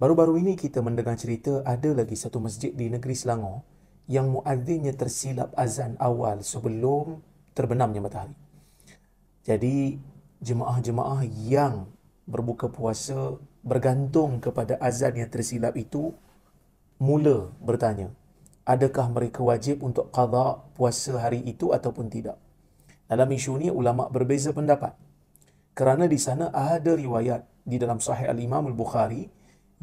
Baru-baru ini kita mendengar cerita ada lagi satu masjid di negeri Selangor yang muadzinnya tersilap azan awal sebelum terbenamnya matahari. Jadi jemaah-jemaah yang berbuka puasa bergantung kepada azan yang tersilap itu mula bertanya, adakah mereka wajib untuk qadha puasa hari itu ataupun tidak? Dalam isu ini ulama berbeza pendapat. Kerana di sana ada riwayat di dalam Sahih Al-Imam Al-Bukhari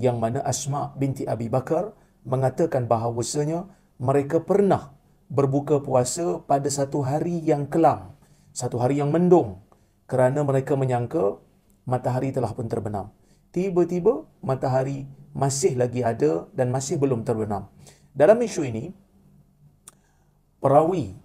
yang mana Asma binti Abi Bakar mengatakan bahawasanya mereka pernah berbuka puasa pada satu hari yang kelam, satu hari yang mendung kerana mereka menyangka matahari telah pun terbenam. Tiba-tiba matahari masih lagi ada dan masih belum terbenam. Dalam isu ini, perawi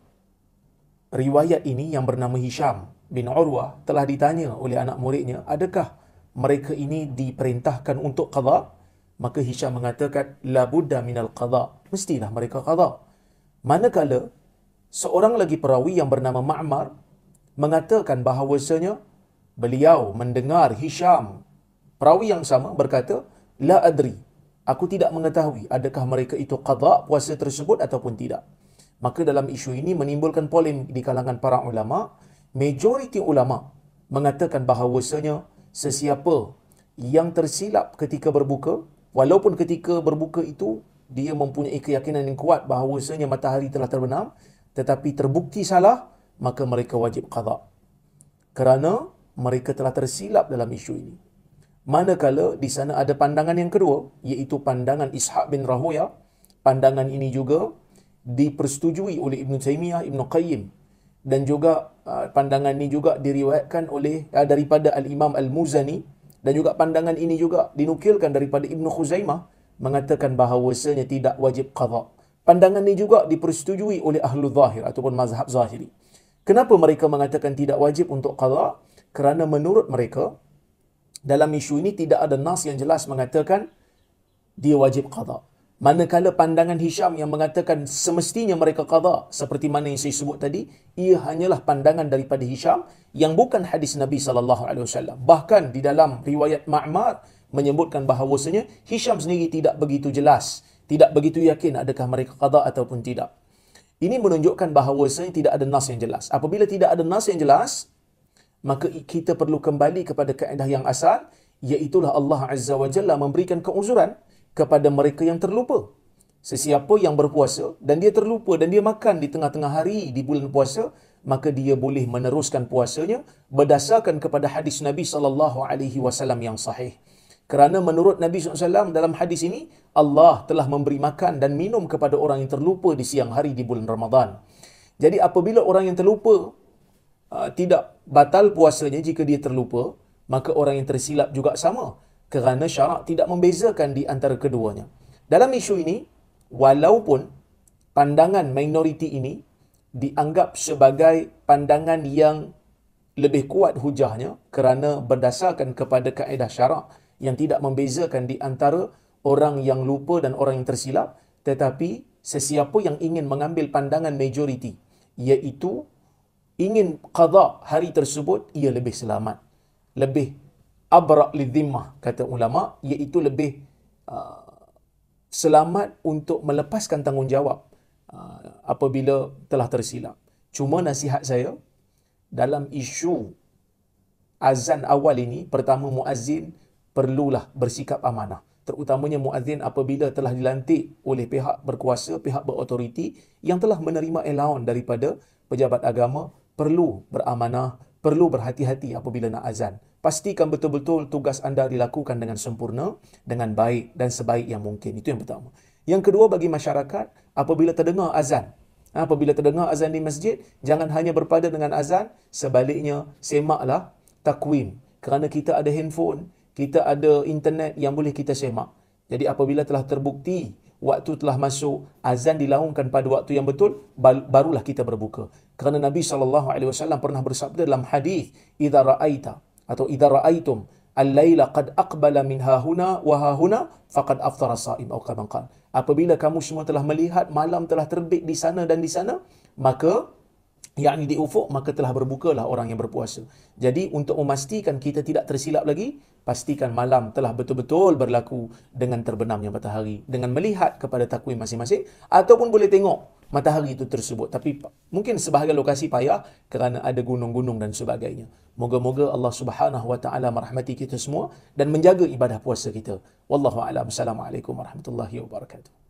riwayat ini yang bernama Hisham bin Urwah telah ditanya oleh anak muridnya, adakah mereka ini diperintahkan untuk qada maka Hisham mengatakan labudda minal qada mestilah mereka qada manakala seorang lagi perawi yang bernama Ma'mar mengatakan bahawasanya beliau mendengar Hisham perawi yang sama berkata la adri aku tidak mengetahui adakah mereka itu qada puasa tersebut ataupun tidak maka dalam isu ini menimbulkan polemik di kalangan para ulama majoriti ulama mengatakan bahawasanya sesiapa yang tersilap ketika berbuka, walaupun ketika berbuka itu dia mempunyai keyakinan yang kuat bahawasanya matahari telah terbenam, tetapi terbukti salah, maka mereka wajib qadak. Kerana mereka telah tersilap dalam isu ini. Manakala di sana ada pandangan yang kedua, iaitu pandangan Ishaq bin Rahoya. Pandangan ini juga dipersetujui oleh Ibn Taymiyah, Ibn Qayyim dan juga uh, pandangan ini juga diriwayatkan oleh uh, daripada al-Imam al-Muzani dan juga pandangan ini juga dinukilkan daripada Ibn Khuzaimah mengatakan bahawa bahawasanya tidak wajib qadha. Pandangan ini juga dipersetujui oleh ahlu zahir ataupun mazhab zahiri. Kenapa mereka mengatakan tidak wajib untuk qadha? Kerana menurut mereka dalam isu ini tidak ada nas yang jelas mengatakan dia wajib qadha. Manakala pandangan Hisham yang mengatakan semestinya mereka qadha seperti mana yang saya sebut tadi, ia hanyalah pandangan daripada Hisham yang bukan hadis Nabi sallallahu alaihi wasallam. Bahkan di dalam riwayat Ma'mar menyebutkan bahawasanya Hisham sendiri tidak begitu jelas, tidak begitu yakin adakah mereka qadha ataupun tidak. Ini menunjukkan bahawasanya tidak ada nas yang jelas. Apabila tidak ada nas yang jelas, maka kita perlu kembali kepada kaedah yang asal, iaitulah Allah Azza wa Jalla memberikan keuzuran kepada mereka yang terlupa. Sesiapa yang berpuasa dan dia terlupa dan dia makan di tengah-tengah hari di bulan puasa, maka dia boleh meneruskan puasanya berdasarkan kepada hadis Nabi sallallahu alaihi wasallam yang sahih. Kerana menurut Nabi SAW dalam hadis ini, Allah telah memberi makan dan minum kepada orang yang terlupa di siang hari di bulan Ramadhan. Jadi apabila orang yang terlupa uh, tidak batal puasanya jika dia terlupa, maka orang yang tersilap juga sama kerana syarak tidak membezakan di antara keduanya. Dalam isu ini, walaupun pandangan minoriti ini dianggap sebagai pandangan yang lebih kuat hujahnya kerana berdasarkan kepada kaedah syarak yang tidak membezakan di antara orang yang lupa dan orang yang tersilap tetapi sesiapa yang ingin mengambil pandangan majoriti iaitu ingin qada hari tersebut ia lebih selamat lebih abra' lidhimmah kata ulama iaitu lebih uh, selamat untuk melepaskan tanggungjawab uh, apabila telah tersilap cuma nasihat saya dalam isu azan awal ini pertama muazzin perlulah bersikap amanah terutamanya muazzin apabila telah dilantik oleh pihak berkuasa pihak berautoriti yang telah menerima allowance daripada pejabat agama perlu beramanah perlu berhati-hati apabila nak azan pastikan betul-betul tugas anda dilakukan dengan sempurna, dengan baik dan sebaik yang mungkin. Itu yang pertama. Yang kedua bagi masyarakat, apabila terdengar azan, apabila terdengar azan di masjid, jangan hanya berpada dengan azan, sebaliknya semaklah takwim. Kerana kita ada handphone, kita ada internet yang boleh kita semak. Jadi apabila telah terbukti waktu telah masuk, azan dilaungkan pada waktu yang betul, barulah kita berbuka. Kerana Nabi SAW pernah bersabda dalam hadis, إِذَا رَأَيْتَ atau idza ra'aitum al-laila qad aqbala min hahuna wa hahuna faqad aftara sa'im aw kama qal apabila kamu semua telah melihat malam telah terbit di sana dan di sana maka yakni di ufuk maka telah berbukalah orang yang berpuasa jadi untuk memastikan kita tidak tersilap lagi pastikan malam telah betul-betul berlaku dengan terbenamnya matahari dengan melihat kepada takwim masing-masing ataupun boleh tengok matahari itu tersebut. Tapi mungkin sebahagian lokasi payah kerana ada gunung-gunung dan sebagainya. Moga-moga Allah Subhanahu Wa Taala merahmati kita semua dan menjaga ibadah puasa kita. Wallahu a'lam. Assalamualaikum warahmatullahi wabarakatuh.